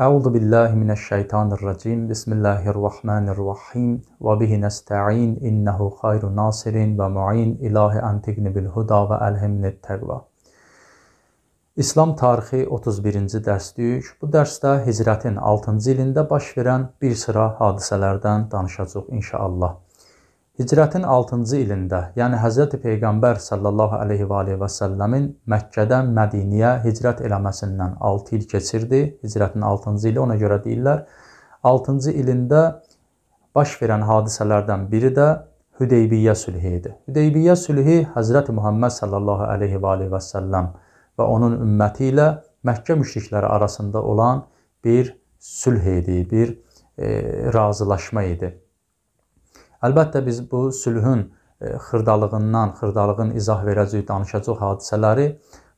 أعوذ بالله من الشيطان الرجيم بسم الله الرحمن الرحيم وبه نستعين إنه خير ناصر ومعين إله أنتقن بالهدى وألهمن التقوى İslam tarixi 31-ci dərslik. Bu dərsdə Hicrətin 6-cı ilində baş verən bir sıra hadisələrdən danışacağıq inşallah. Hicrətin 6-cı ilində, yəni Həzrəti Peyğəmbər sallallahu əleyhi və alihi və səlləmin Məkkədən Mədinəyə hicrət eləməsindən 6 il keçirdi. Hicrətin 6-cı ili ona görə deyirlər. 6-cı ilində baş verən hadisələrdən biri də Hüdeybiyyə sülhü idi. Hüdeybiyyə sülhü Həzrəti Muhammed sallallahu əleyhi və alihi və səlləm və onun ümməti ilə Məkkə müşrikləri arasında olan bir sülh idi, bir e, razılaşma idi. Əlbəttə biz bu sülhün e, xırdalığından, xırdalığın izah verəcək, danışacaq hadisələri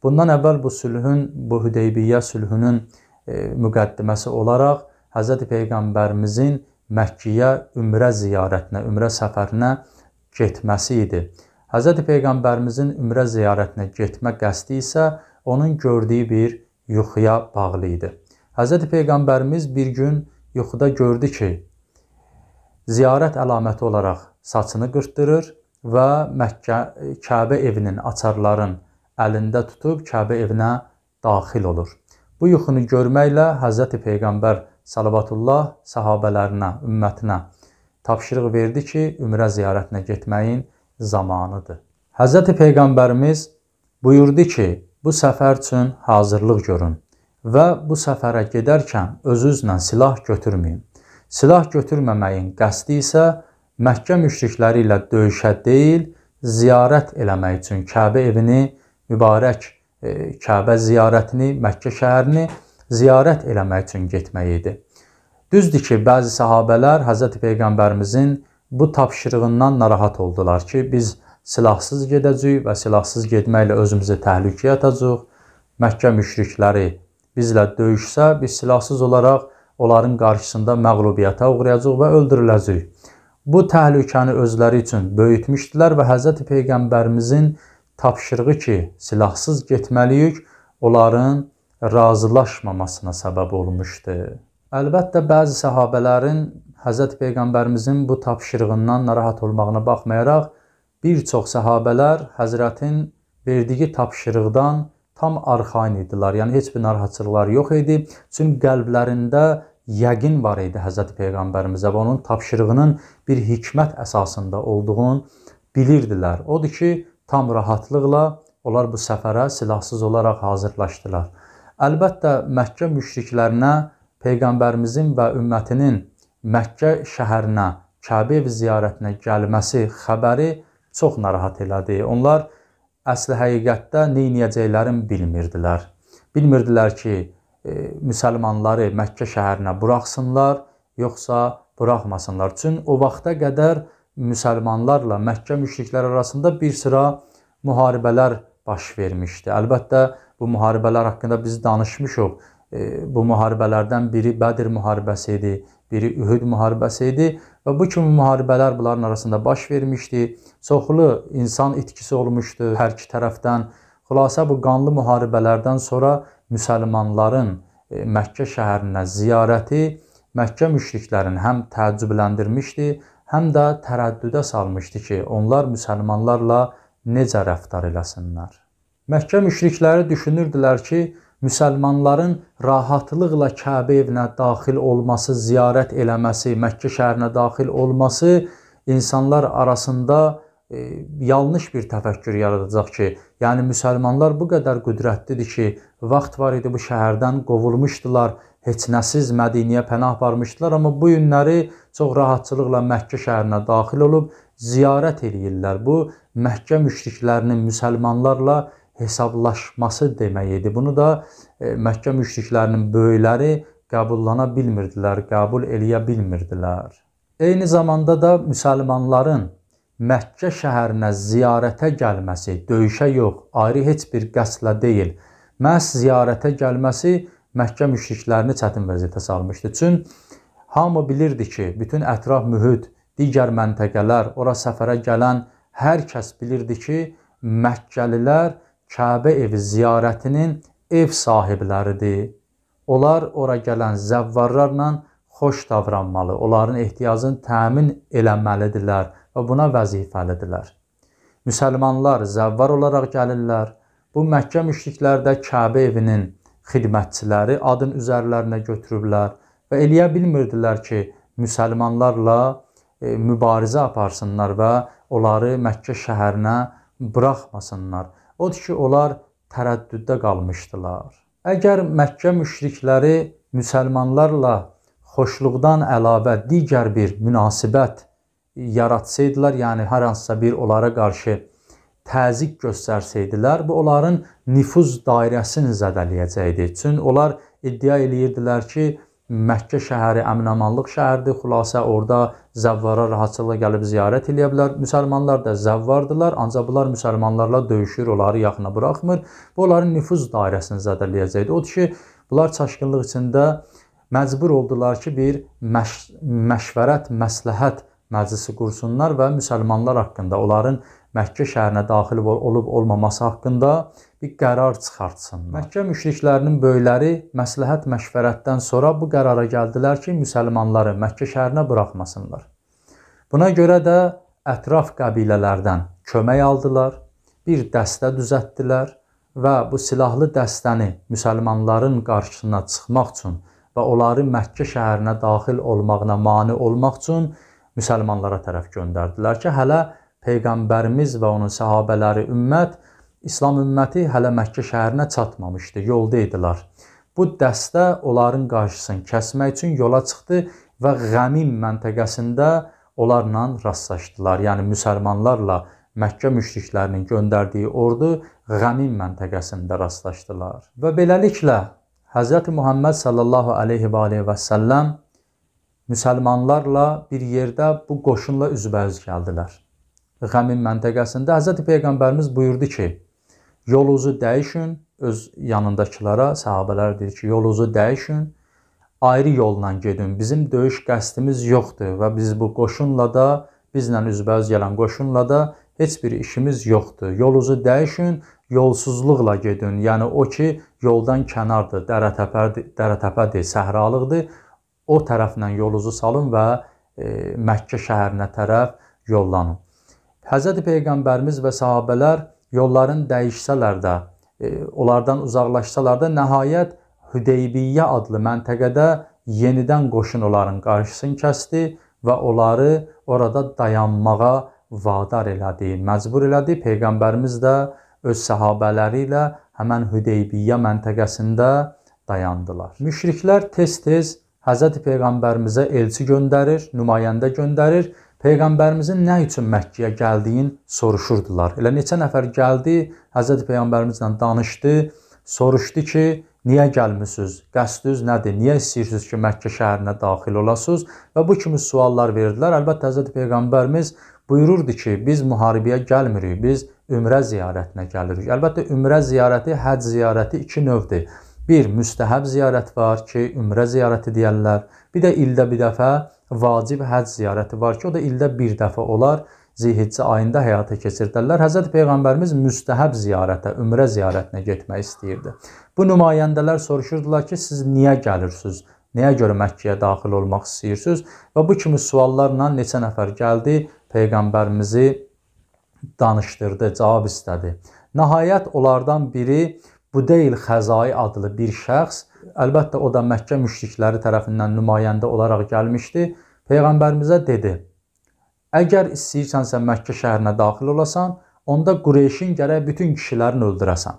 bundan əvvəl bu sülhün, bu Hüdeybiyyə sülhünün e, müqəddiməsi olaraq Hz. Peyğəmbərimizin Məkkiyə ümrə ziyarətinə, ümrə səfərinə getməsi idi. Hz. Peyğəmbərimizin ümrə ziyarətinə getmə qəsdi isə onun gördüyü bir yuxuya bağlı idi. Hz. Peyğəmbərimiz bir gün yuxuda gördü ki, ziyarət əlaməti olaraq saçını qırxdırır və Məkkə Kəbə evinin açarların əlində tutub Kəbə evinə daxil olur. Bu yuxunu görməklə Həzrəti Peyğəmbər sallallahu səhabələrinə, ümmətinə tapşırıq verdi ki, ümrə ziyarətinə getməyin zamanıdır. Həzrəti Peyğəmbərimiz buyurdu ki, bu səfər üçün hazırlıq görün və bu səfərə gedərkən özünüzlə silah götürməyin. Silah götürməməyin qəsdi isə Məkkə müşrikləri ilə döyüşə deyil, ziyarət eləmək üçün Kəbə evini, mübarək e, Kəbə ziyarətini, Məkkə şəhərini ziyarət eləmək üçün getmək idi. Düzdür ki, bəzi sahabələr Hz. Peyğəmbərimizin bu tapşırığından narahat oldular ki, biz silahsız gedəcəyik və silahsız getməklə özümüzü təhlükəyə atacağıq. Məkkə müşrikləri bizlə döyüşsə, biz silahsız olaraq onların qarşısında məğlubiyyətə uğrayacaq və öldürüləcək. Bu təhlükəni özləri üçün böyütmüşdülər və Hz. Peyğəmbərimizin tapşırığı ki, silahsız getməliyik, onların razılaşmamasına səbəb olmuşdu. Əlbəttə bəzi səhabələrin Hz. Peyğəmbərimizin bu tapşırığından narahat olmağına baxmayaraq, bir çox səhabələr Həzrətin verdiyi tapşırıqdan tam arxain idilər. Yəni heç bir narahatçılıqları yox idi. Çünki qəlblərində yəqin var idi Həzrəti Peyğəmbərimizə və onun tapşırığının bir hikmət əsasında olduğunu bilirdilər. Odur ki, tam rahatlıqla onlar bu səfərə silahsız olaraq hazırlaşdılar. Əlbəttə Məkkə müşriklərinə peyğəmbərimizin və ümmətinin Məkkə şəhərinə Kəbə ev ziyarətinə gəlməsi xəbəri çox narahat elədi. Onlar əsli həqiqətdə neyniyəcəklərini bilmirdilər. Bilmirdilər ki, e, müsəlmanları Məkkə şəhərinə buraxsınlar, yoxsa buraxmasınlar. Çün o vaxta qədər müsəlmanlarla Məkkə müşriklər arasında bir sıra müharibələr baş vermişdi. Əlbəttə bu müharibələr haqqında biz danışmışıq. E, bu müharibələrdən biri Bədir müharibəsi idi biri Ühüd müharibəsi idi və bu kimi müharibələr bunların arasında baş vermişdi. Çoxlu insan itkisi olmuşdu hər iki tərəfdən. Xülasə bu qanlı müharibələrdən sonra müsəlmanların e, Məkkə şəhərinə ziyarəti Məkkə müşriklərini həm təəccübləndirmişdi, həm də tərəddüdə salmışdı ki, onlar müsəlmanlarla necə rəftar eləsinlər. Məkkə müşrikləri düşünürdülər ki, müsəlmanların rahatlıqla Kəbə evinə daxil olması, ziyarət eləməsi, Məkkə şəhərinə daxil olması insanlar arasında e, yanlış bir təfəkkür yaradacaq ki, yəni müsəlmanlar bu qədər qüdrətlidir ki, vaxt var idi bu şəhərdən qovulmuşdular, heç nəsiz Mədiniyə pənah varmışdılar, amma bu günləri çox rahatçılıqla Məkkə şəhərinə daxil olub ziyarət eləyirlər. Bu Məkkə müşriklərinin müsəlmanlarla hesablaşması demək idi. Bunu da e, Məkkə müşriklərinin böyükləri qəbullana bilmirdilər, qəbul eləyə bilmirdilər. Eyni zamanda da müsəlmanların Məkkə şəhərinə ziyarətə gəlməsi döyüşə yox, ayrı heç bir qəsdlə deyil, məhz ziyarətə gəlməsi Məkkə müşriklərini çətin vəziyyətə salmışdı. Çün hamı bilirdi ki, bütün ətraf mühit, digər məntəqələr, ora səfərə gələn hər kəs bilirdi ki, Məkkəlilər Kəbə evi ziyarətinin ev sahibləridir. Onlar ora gələn zəvvarlarla xoş davranmalı, onların ehtiyacını təmin eləməlidirlər və buna vəzifəlidirlər. Müsəlmanlar zəvvar olaraq gəlirlər. Bu Məkkə müşriklərdə Kəbə evinin xidmətçiləri adın üzərlərinə götürüblər və eləyə bilmirdilər ki, müsəlmanlarla e, mübarizə aparsınlar və onları Məkkə şəhərinə buraxmasınlar. Odur ki, onlar tərəddüddə qalmışdılar. Əgər Məkkə müşrikləri müsəlmanlarla xoşluqdan əlavə digər bir münasibət yaratsaydılar, yəni hər hansısa bir onlara qarşı təzyiq göstərsəydilər, bu onların nüfuz dairəsini zədələyəcəkdi. Çünki onlar iddia eləyirdilər ki, Məkkə şəhəri əminamanlıq şəhəridir. Xülasə orada zəvvara rahatçılıqla gəlib ziyarət eləyə bilər. Müsəlmanlar da zəvvardılar, ancaq bunlar müsəlmanlarla döyüşür, onları yaxına buraxmır və onların nüfuz dairəsini zədələyəcəkdi. Odur ki, bunlar çaşqınlıq içində məcbur oldular ki, bir məş məşvərət, məsləhət məclisi qursunlar və müsəlmanlar haqqında onların Məkkə şəhərinə daxil olub olmaması haqqında bir qərar çıxartsınlar. Məkkə müşriklərinin böyükləri məsləhət məşvərətdən sonra bu qərara gəldilər ki, müsəlmanları Məkkə şəhərinə buraxmasınlar. Buna görə də ətraf qəbilələrdən kömək aldılar, bir dəstə düzəltdilər və bu silahlı dəstəni müsəlmanların qarşısına çıxmaq üçün və onları Məkkə şəhərinə daxil olmağına mane olmaq üçün müsəlmanlara tərəf göndərdilər ki, hələ Peyğəmbərimiz və onun səhabələri ümmət İslam ümməti hələ Məkkə şəhərinə çatmamışdı, yolda idilər. Bu dəstə onların qarşısını kəsmək üçün yola çıxdı və Qəmim məntəqəsində onlarla rastlaşdılar. Yəni müsəlmanlarla Məkkə müşriklərinin göndərdiyi ordu Qəmim məntəqəsində rastlaşdılar. Və beləliklə Həzrət Muhammed sallallahu alayhi və alihi və sallam müsəlmanlarla bir yerdə bu qoşunla üzbəüz gəldilər. Qəmin məntəqəsində Hz. Peyğəmbərimiz buyurdu ki, yolunuzu dəyişin, öz yanındakılara, səhabələrə deyir ki, yolunuzu dəyişin, ayrı yolla gedin. Bizim döyüş qəsdimiz yoxdur və biz bu qoşunla da, bizlə üzbəüz gələn qoşunla da heç bir işimiz yoxdur. Yolunuzu dəyişin, yolsuzluqla gedin. Yəni o ki, yoldan kənardır, dərətəpədir, dərətəpədir, səhralıqdır. O tərəflə yolunuzu salın və e, Məkkə şəhərinə tərəf yollanın. Hz. Peyğəmbərimiz və sahabələr yolların dəyişsələr də, e, onlardan uzaqlaşsalar da nəhayət Hüdeybiyyə adlı məntəqədə yenidən qoşunların qarşısını kəsdi və onları orada dayanmağa vadar elədi, məcbur elədi. Peyğəmbərimiz də öz səhabələri ilə həmən Hüdeybiyyə məntəqəsində dayandılar. Müşriklər tez-tez Hz. Peyğəmbərimizə elçi göndərir, nümayəndə göndərir Peyğəmbərimizin nə üçün Məkkəyə gəldiyin soruşurdular. Elə neçə nəfər gəldi, Həzrəti Peyğəmbərimizlə danışdı, soruşdu ki, niyə gəlmisiniz? Qəsdiniz nədir? Niyə istəyirsiniz ki, Məkkə şəhərinə daxil olasınız? Və bu kimi suallar verdilər. Əlbəttə Həzrəti Peyğəmbərimiz buyururdu ki, biz müharibəyə gəlmirik, biz ümrə ziyarətinə gəlirik. Əlbəttə ümrə ziyarəti, həcc ziyarəti iki növdür. Bir müstəhəb ziyarət var ki, ümrə ziyarəti deyirlər. Bir də ildə bir dəfə vacib həc ziyarəti var ki, o da ildə bir dəfə olar. Zilhiccə ayında həyata keçirdilər. Həzrət Peyğəmbərimiz müstəhəb ziyarətə, ümrə ziyarətinə getmək istəyirdi. Bu nümayəndələr soruşurdular ki, siz niyə gəlirsiniz? Nəyə görə Məkkəyə daxil olmaq istəyirsiniz? Və bu kimi suallarla neçə nəfər gəldi, Peyğəmbərimizi danışdırdı, cavab istədi. Nəhayət onlardan biri Budeyl Xəzai adlı bir şəxs Əlbəttə o da Məkkə müşrikləri tərəfindən nümayəndə olaraq gəlmişdi. Peyğəmbərimizə dedi: "Əgər istəyirsənsə Məkkə şəhərinə daxil olasan, onda Qureyşin gərək bütün kişilərini öldürəsən.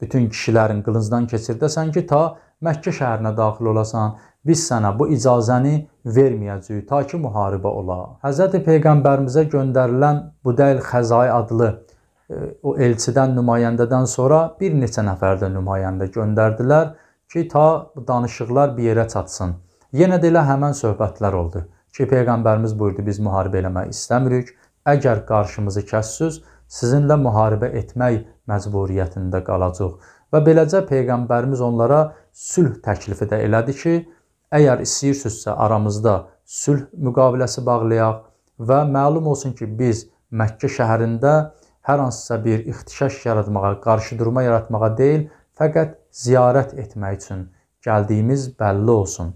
Bütün kişilərin qılıncdan keçirdəsən ki, ta Məkkə şəhərinə daxil olasan. Biz sənə bu icazəni verməyəcəyik ta ki müharibə ola." Həzrət Peyğəmbərimizə göndərilən Budayl Xəzai adlı e, o elçidən, nümayəndədən sonra bir neçə nəfər də nümayəndə göndərdilər ki, ta danışıqlar bir yerə çatsın. Yenə də elə həmən söhbətlər oldu ki, Peyğəmbərimiz buyurdu, biz müharibə eləmək istəmirik. Əgər qarşımızı kəssüz, sizinlə müharibə etmək məcburiyyətində qalacaq. Və beləcə Peyğəmbərimiz onlara sülh təklifi də elədi ki, əgər istəyirsinizsə aramızda sülh müqaviləsi bağlayaq və məlum olsun ki, biz Məkkə şəhərində hər hansısa bir ixtişaş yaratmağa, qarşı durma yaratmağa deyil, fəqət ziyarət etmək üçün gəldiyimiz bəlli olsun.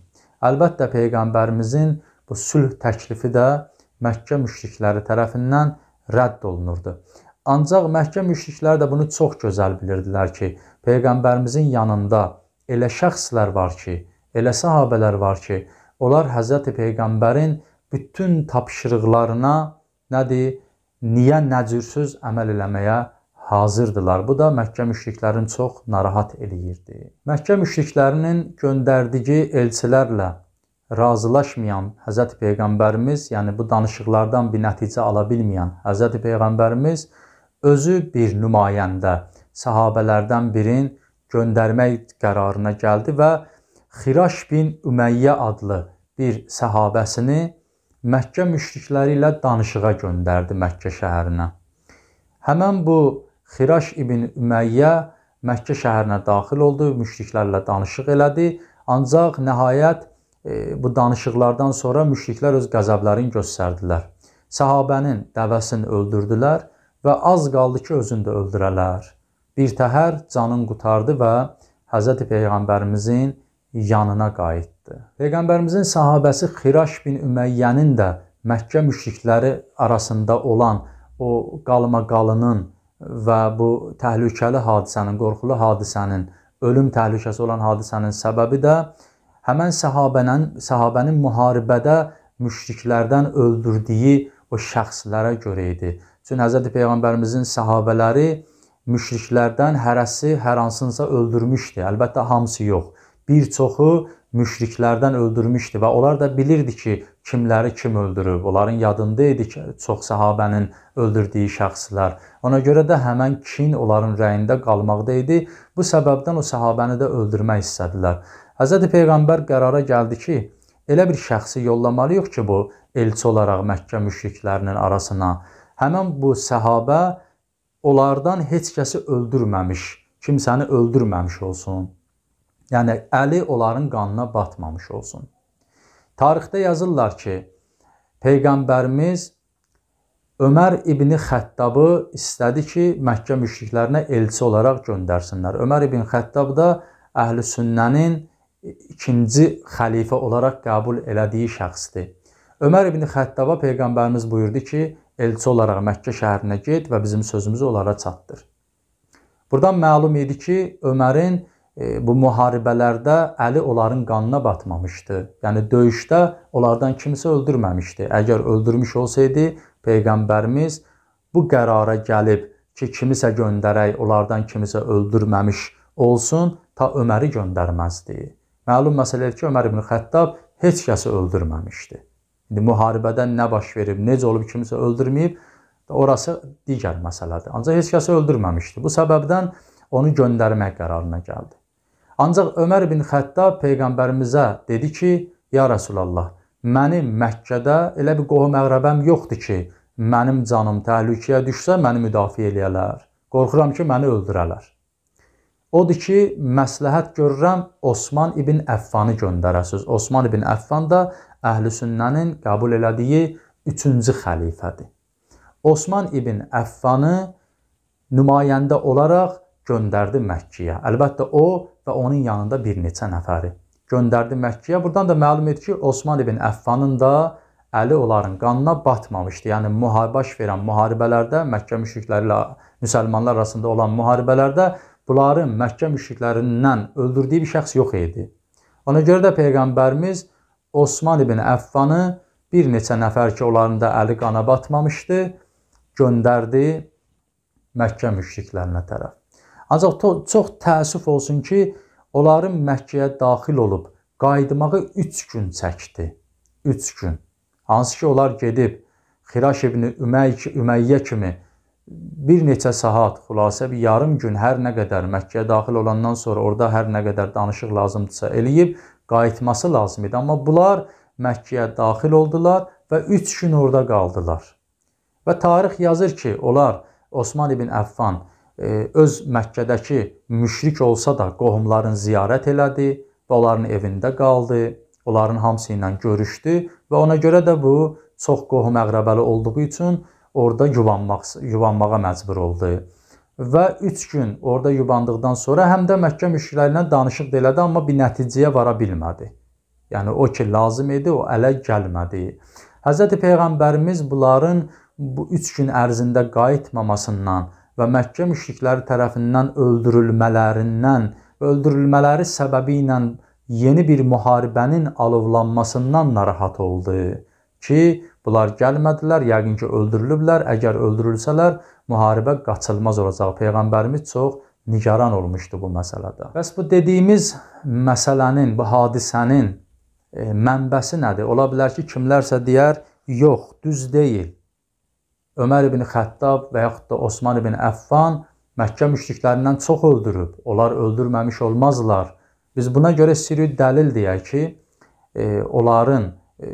Əlbəttə peyğəmbərimizin bu sülh təklifi də Məkkə müşrikləri tərəfindən rədd olunurdu. Ancaq Məkkə müşrikləri də bunu çox gözəl bilirdilər ki, peyğəmbərimizin yanında elə şəxslər var ki, elə sahabelər var ki, onlar Həzrət peyğəmbərin bütün tapşırıqlarına nədir? Niyə nəcürsüz əməl eləməyə hazırdılar. Bu da Məkkə müşriklərini çox narahat eləyirdi. Məkkə müşriklərinin göndərdiyi elçilərlə razılaşmayan Həzrət Peyğəmbərimiz, yəni bu danışıqlardan bir nəticə ala bilməyən Həzrət Peyğəmbərimiz özü bir nümayəndə səhabələrdən birin göndərmək qərarına gəldi və Xiraş bin Üməyyə adlı bir səhabəsini Məkkə müşrikləri ilə danışığa göndərdi Məkkə şəhərinə. Həmin bu Xiraş ibn Üməyyə Məkkə şəhərinə daxil oldu, müşriklərlə danışıq elədi. Ancaq nəhayət e, bu danışıqlardan sonra müşriklər öz qəzəblərini göstərdilər. Səhabənin dəvəsini öldürdülər və az qaldı ki, özünü də öldürələr. Bir təhər canın qutardı və Həzrət Peyğəmbərimizin yanına qayıtdı. Peyğəmbərimizin sahabəsi Xiraş bin Üməyyənin də Məkkə müşrikləri arasında olan o qalmaqalının qalının və bu təhlükəli hadisənin, qorxulu hadisənin, ölüm təhlükəsi olan hadisənin səbəbi də həmən səhabənin səhabənin müharibədə müşriklərdən öldürdüyü o şəxslərə görə idi. Çünki Həzrət Peyğəmbərimizin səhabələri müşriklərdən hərəsi hər hansınsa öldürmüşdü. Əlbəttə hamısı yox bir çoxu müşriklərdən öldürmüşdü və onlar da bilirdi ki, kimləri kim öldürüb. Onların yadında idi ki, çox səhabənin öldürdüyü şəxslər. Ona görə də həmin kin onların rəyində qalmaqda idi. Bu səbəbdən o səhabəni də öldürmək istədilər. Hz. Peyğəmbər qərara gəldi ki, elə bir şəxsi yollamalıyıq ki, bu elçi olaraq Məkkə müşriklərinin arasına. Həmin bu səhabə onlardan heç kəsi öldürməmiş, kimsəni öldürməmiş olsun. Yəni əli onların qanına batmamış olsun. Tarixdə yazırlar ki, peyğəmbərimiz Ömər ibn Xəttabı istədi ki, Məkkə müşriklərinə elçi olaraq göndərsinlər. Ömər ibn Xəttab da Əhlüsünnənin ikinci xəlifə olaraq qəbul elədiyi şəxsdir. Ömər ibn Xəttaba peyğəmbərimiz buyurdu ki, elçi olaraq Məkkə şəhərinə get və bizim sözümüzü onlara çatdır. Burdan məlum idi ki, Ömərin E, bu müharibələrdə əli onların qanına batmamışdı. Yəni döyüşdə onlardan kimsə öldürməmişdi. Əgər öldürmüş olsaydı, peyğəmbərimiz bu qərara gəlib ki, kimisə göndərək, onlardan kimisə öldürməmiş olsun, ta Öməri göndərməzdi. Məlum məsələdir ki, Ömər ibn Xəttab heç kəsi öldürməmişdi. İndi müharibədən nə baş verib, necə olub kimsə öldürməyib, orası digər məsələdir. Ancaq heç kəsi öldürməmişdi. Bu səbəbdən onu göndərmək qərarına gəldi. Ancaq Ömər ibn Xəttab Peyğəmbərimizə dedi ki, Ya Rasulallah, mənim Məkkədə elə bir qohum əqrəbəm yoxdur ki, mənim canım təhlükəyə düşsə, məni müdafiə eləyələr. Qorxuram ki, məni öldürələr. Odur ki, məsləhət görürəm Osman ibn Əffanı göndərəsiz. Osman ibn Əffan da Əhlüsünnənin qəbul elədiyi 3-cü xəlifədir. Osman ibn Əffanı nümayəndə olaraq göndərdi Məkkəyə. Əlbəttə o və onun yanında bir neçə nəfəri göndərdi Məkkəyə. Buradan da məlum edir ki, Osman ibn Əffanın da əli onların qanına batmamışdı. Yəni müharibaş verən müharibələrdə Məkkə müşrikləri ilə müsəlmanlar arasında olan müharibələrdə bunların Məkkə müşriklərindən öldürdüyü bir şəxs yox idi. Ona görə də peyğəmbərimiz Osman ibn Əffanı bir neçə nəfər ki, onların da əli qana batmamışdı, göndərdi Məkkə müşriklərinə tərəf. Ancaq çox təəssüf olsun ki, onların Məkkəyə daxil olub qayıtmağı 3 gün çəkdi. 3 gün. Hansı ki, onlar gedib Xiraş ibn Üməyyə Üməyyə kimi bir neçə saat, xülasə bir yarım gün hər nə qədər Məkkəyə daxil olandan sonra orada hər nə qədər danışıq lazımdırsa eləyib qayıtması lazım idi. Amma bunlar Məkkəyə daxil oldular və 3 gün orada qaldılar. Və tarix yazır ki, onlar Osman ibn Əffan öz Məkkədəki müşrik olsa da qohumların ziyarət elədi və onların evində qaldı, onların hamısı ilə görüşdü və ona görə də bu çox qohum əqrəbəli olduğu üçün orada yubanmaq yubanmağa məcbur oldu. Və 3 gün orada yubandıqdan sonra həm də Məkkə müşriklərinə danışıq elədi, amma bir nəticəyə vara bilmədi. Yəni o ki lazım idi, o ələ gəlmədi. Həzrəti peyğəmbərimiz bunların bu 3 gün ərzində qayıtmamasından və Məkkə müşrikləri tərəfindən öldürülmələrindən və öldürülmələri səbəbi ilə yeni bir müharibənin alovlanmasından narahat oldu ki, bunlar gəlmədilər, yəqin ki, öldürülüblər. Əgər öldürülsələr, müharibə qaçılmaz olacaq. Peyğəmbərimiz çox nigaran olmuşdu bu məsələdə. Bəs bu dediyimiz məsələnin, bu hadisənin e, mənbəsi nədir? Ola bilər ki, kimlərsə deyər, yox, düz deyil. Ömər ibn Xəttab və yaxud da Osman ibn Əffan Məkkə müşriklərindən çox öldürüb. Onlar öldürməmiş olmazlar. Biz buna görə siri dəlil deyək ki, e, onların e,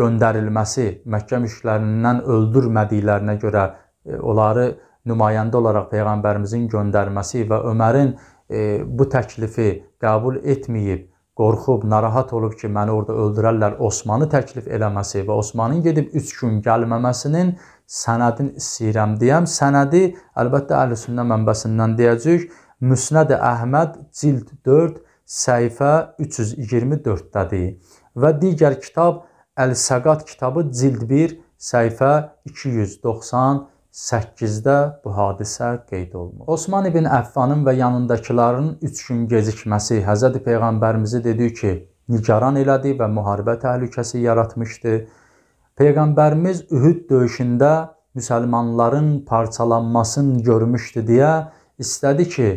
göndərilməsi Məkkə müşriklərindən öldürmədiklərinə görə e, onları nümayəndə olaraq peyğəmbərimizin göndərməsi və Ömərin e, bu təklifi qəbul etməyib, qorxub, narahat olub ki, məni orada öldürərlər Osmanı təklif eləməsi və Osmanın gedib 3 gün gəlməməsinin e, sənədin istəyirəm deyəm. Sənədi əlbəttə Əhlüsünnə mənbəsindən deyəcəyik. Müsnəd Əhməd cild 4 səhifə 324-dədir və digər kitab Əl-Səqat kitabı cild 1 səhifə 298-də bu hadisə qeyd olunur. Osman ibn Əffanın və yanındakıların 3 gün gecikməsi Həzrət Peyğəmbərimizi dedi ki, nigaran elədi və müharibə təhlükəsi yaratmışdı. Peyğəmbərimiz Ühüd döyüşündə müsəlmanların parçalanmasını görmüşdü deyə istədi ki,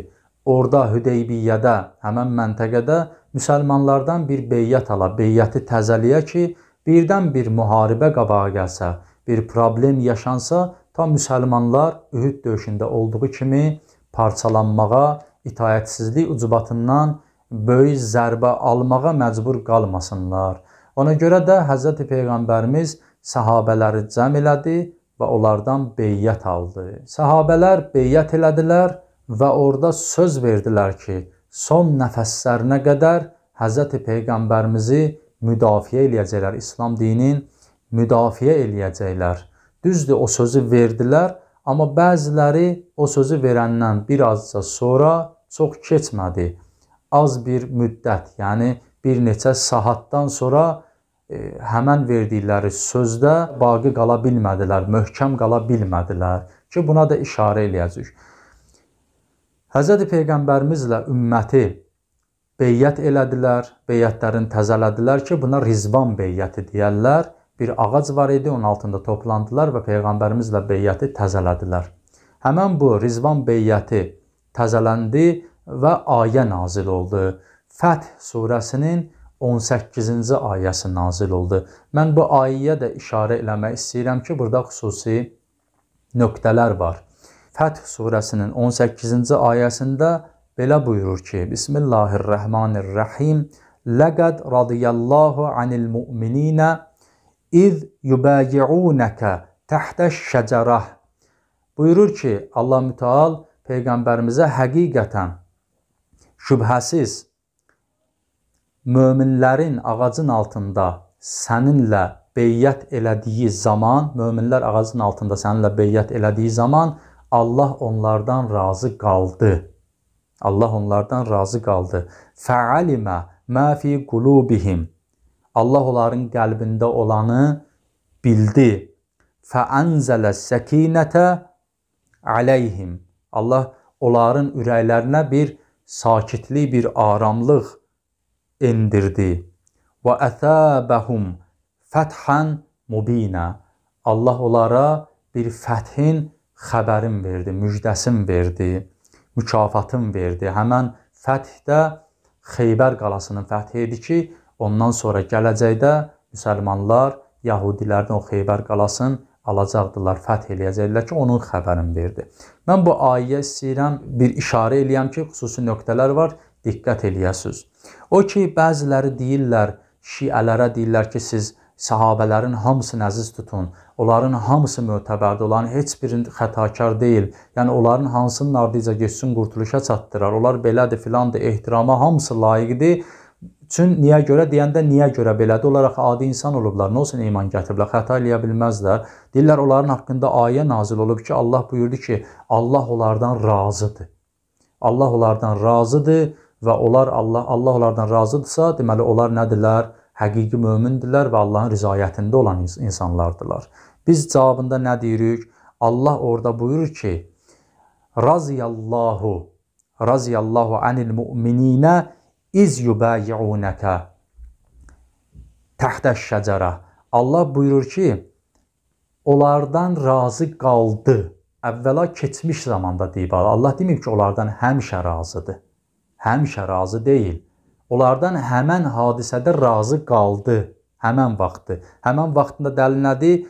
orada Hüdeybiyyədə, həmin məntəqədə müsəlmanlardan bir beyyət ala, beyyəti təzəliyə ki, birdən bir müharibə qabağa gəlsə, bir problem yaşansa, ta müsəlmanlar Ühüd döyüşündə olduğu kimi parçalanmağa, itayətsizlik ucbatından böyük zərbə almağa məcbur qalmasınlar. Ona görə də Həzrət Peyğəmbərimiz səhabələri cəm elədi və onlardan beyət aldı. Səhabələr beyət elədilər və orada söz verdilər ki, son nəfəslərinə qədər Həzrət Peyğəmbərimizi müdafiə eləyəcəklər, İslam dininin müdafiə eləyəcəklər. Düzdür, o sözü verdilər, amma bəziləri o sözü verəndən bir azca sonra çox keçmədi. Az bir müddət, yəni bir neçə saatdan sonra E, həmən verdikləri sözdə baqi qala bilmədilər, möhkəm qala bilmədilər ki, buna da işarə eləyəcək. Həzrəti peyğəmbərimizlə ümməti beyət elədilər, beyətlərini təzələdilər ki, buna Rizvan beyəti deyirlər. Bir ağac var idi, onun altında toplandılar və peyğəmbərimizlə beyəti təzələdilər. Həmin bu Rizvan beyəti təzələndi və ayə nazil oldu. Fəth surəsinin 18-ci ayəsi nazil oldu. Mən bu ayəyə də işarə eləmək istəyirəm ki, burada xüsusi nöqtələr var. Fəth surəsinin 18-ci ayəsində belə buyurur ki: Bismillahir-Rəhmanir-Rəhim. Laqad radiyallahu anil mu'minina iz yubayi'unaka tahtaş-şəcerah. Buyurur ki, Allah Mütəal peyğəmbərimizə həqiqətən şübhəsiz möminlərin ağacın altında səninlə beyət elədiyi zaman, möminlər ağacın altında səninlə beyət elədiyi zaman Allah onlardan razı qaldı. Allah onlardan razı qaldı. Fa'alima ma fi qulubihim. Allah onların qəlbində olanı bildi. Fa'anzala sakinata alayhim. Allah onların ürəklərinə bir sakitlik, bir aramlıq indirdi. Və əsəbəhum fəthan mubinə. Allah onlara bir fəthin xəbərin verdi, müjdəsin verdi, mükafatın verdi. Həmən fəth də Xeybər qalasının fəthi idi ki, ondan sonra gələcəkdə müsəlmanlar yahudilərdən o Xeybər qalasını alacaqdılar, fəth eləyəcəkdilər ki, onun xəbərini verdi. Mən bu ayəyə istəyirəm bir işarə eləyəm ki, xüsusi nöqtələr var diqqət eləyəsiz. O ki, bəziləri deyirlər, şiələrə deyirlər ki, siz səhabələrin hamısını əziz tutun. Onların hamısı mötəbərdir. Onların heç biri xətakar deyil. Yəni onların hansının ardınca getsin qurtuluşa çatdırar. Onlar belədir, filandır, ehtirama hamısı layiqdir. Çün niyə görə deyəndə niyə görə belədir? Olaraq adi insan olublar. Nə olsun iman gətiriblər, xəta eləyə bilməzlər. Deyirlər onların haqqında ayə nazil olub ki, Allah buyurdu ki, Allah onlardan razıdır. Allah onlardan razıdır və onlar Allah Allah onlardan razıdırsa, deməli onlar nədirlər? Həqiqi mömindirlər və Allahın rizayətində olan insanlardırlar. Biz cavabında nə deyirik? Allah orada buyurur ki: Raziyallahu Raziyallahu anil mu'minina iz yubayi'unaka tahtəş şəcərə. Allah buyurur ki, onlardan razı qaldı. Əvvəla keçmiş zamanda deyib Allah demir ki, onlardan həmişə razıdır həmişə razı deyil. Onlardan həmən hadisədə razı qaldı, həmən vaxtı. Həmən vaxtında dəlil nədir?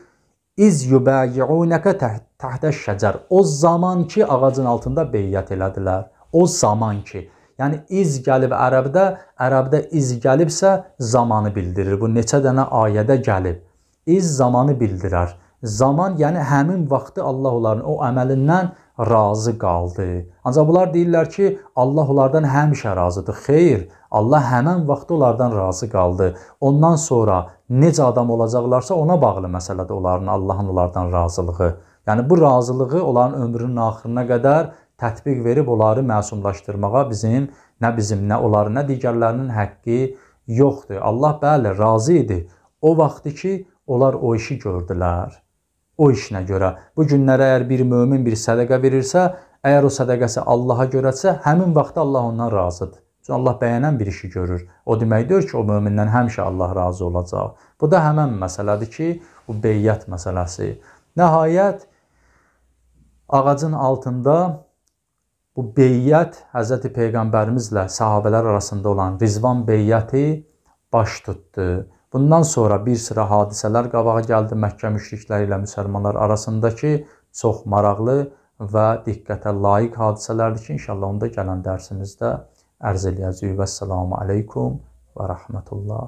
İz yubayiunaka tahtə şəcər. O zaman ki ağacın altında beyət elədilər. O zaman ki. Yəni iz gəlib ərəbdə, ərəbdə iz gəlibsə zamanı bildirir. Bu neçə dənə ayədə gəlib. İz zamanı bildirər. Zaman, yəni həmin vaxtı Allah onların o əməlindən razı qaldı. Ancaq bunlar deyirlər ki, Allah onlardan həmişə razıdır. Xeyr, Allah həmin vaxt onlardan razı qaldı. Ondan sonra necə adam olacaqlarsa ona bağlı məsələdir onların Allahın onlardan razılığı. Yəni bu razılığı onların ömrünün axırına qədər tətbiq verib onları məsumlaşdırmağa bizim nə bizim, nə onların, nə digərlərinin haqqı yoxdur. Allah bəli razı idi o vaxtı ki, onlar o işi gördülər o işinə görə. Bu günlərə əgər bir mömin bir sədaqə verirsə, əgər o sədaqəsi Allaha görəsə, həmin vaxtda Allah ondan razıdır. Çünki Allah bəyənən bir işi görür. O deməkdir ki, o mömindən həmişə Allah razı olacaq. Bu da həmin məsələdir ki, bu beyyət məsələsi. Nəhayət ağacın altında bu beyyət Həzrəti Peyğəmbərimizlə səhabələr arasında olan Rizvan beyyəti baş tutdu. Bundan sonra bir sıra hadisələr qabağa gəldi Məkkə müşrikləri ilə müsəlmanlar arasındakı çox maraqlı və diqqətə layiq hadisələrdir ki, inşallah onda gələn dərsimizdə ərz eləyəcəyik. Vəssalamu aleykum və rəhmətullah.